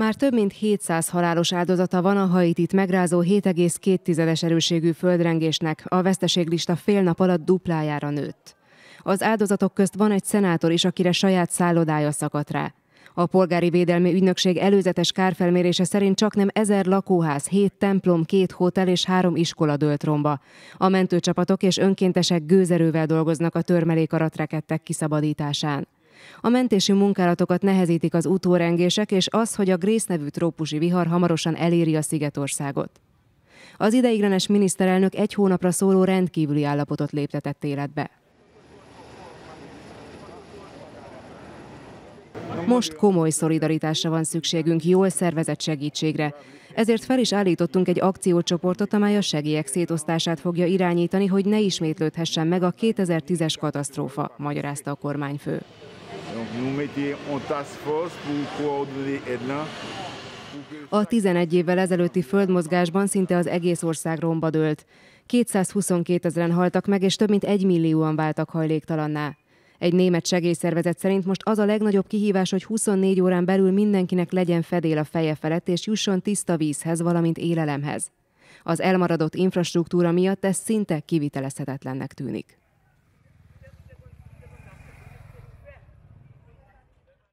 Már több mint 700 halálos áldozata van a Haitit megrázó 7,2-es erőségű földrengésnek, a veszteséglista fél nap alatt duplájára nőtt. Az áldozatok közt van egy szenátor is, akire saját szállodája szakadt rá. A polgári védelmi ügynökség előzetes kárfelmérése szerint csak nem ezer lakóház, hét templom, két hotel és három iskola dőlt romba. A mentőcsapatok és önkéntesek gőzerővel dolgoznak a törmelékarat rekedtek kiszabadításán. A mentési munkálatokat nehezítik az utórengések és az, hogy a Grész nevű trópusi vihar hamarosan eléri a Szigetországot. Az ideiglenes miniszterelnök egy hónapra szóló rendkívüli állapotot léptetett életbe. Most komoly szolidaritásra van szükségünk, jól szervezett segítségre. Ezért fel is állítottunk egy akciócsoportot, amely a segélyek szétosztását fogja irányítani, hogy ne ismétlődhessen meg a 2010-es katasztrófa, magyarázta a kormányfő nous mettons en task force pour coordonner Edna. A 11 évvel ezelőtti földmozgásban szinte az egész ország romba dőlt. 222 ezeren haltak meg, és több mint egy millióan váltak hajléktalanná. Egy német segélyszervezet szerint most az a legnagyobb kihívás, hogy 24 órán belül mindenkinek legyen fedél a feje felett, és jusson tiszta vízhez, valamint élelemhez. Az elmaradott infrastruktúra miatt ez szinte kivitelezhetetlennek tűnik.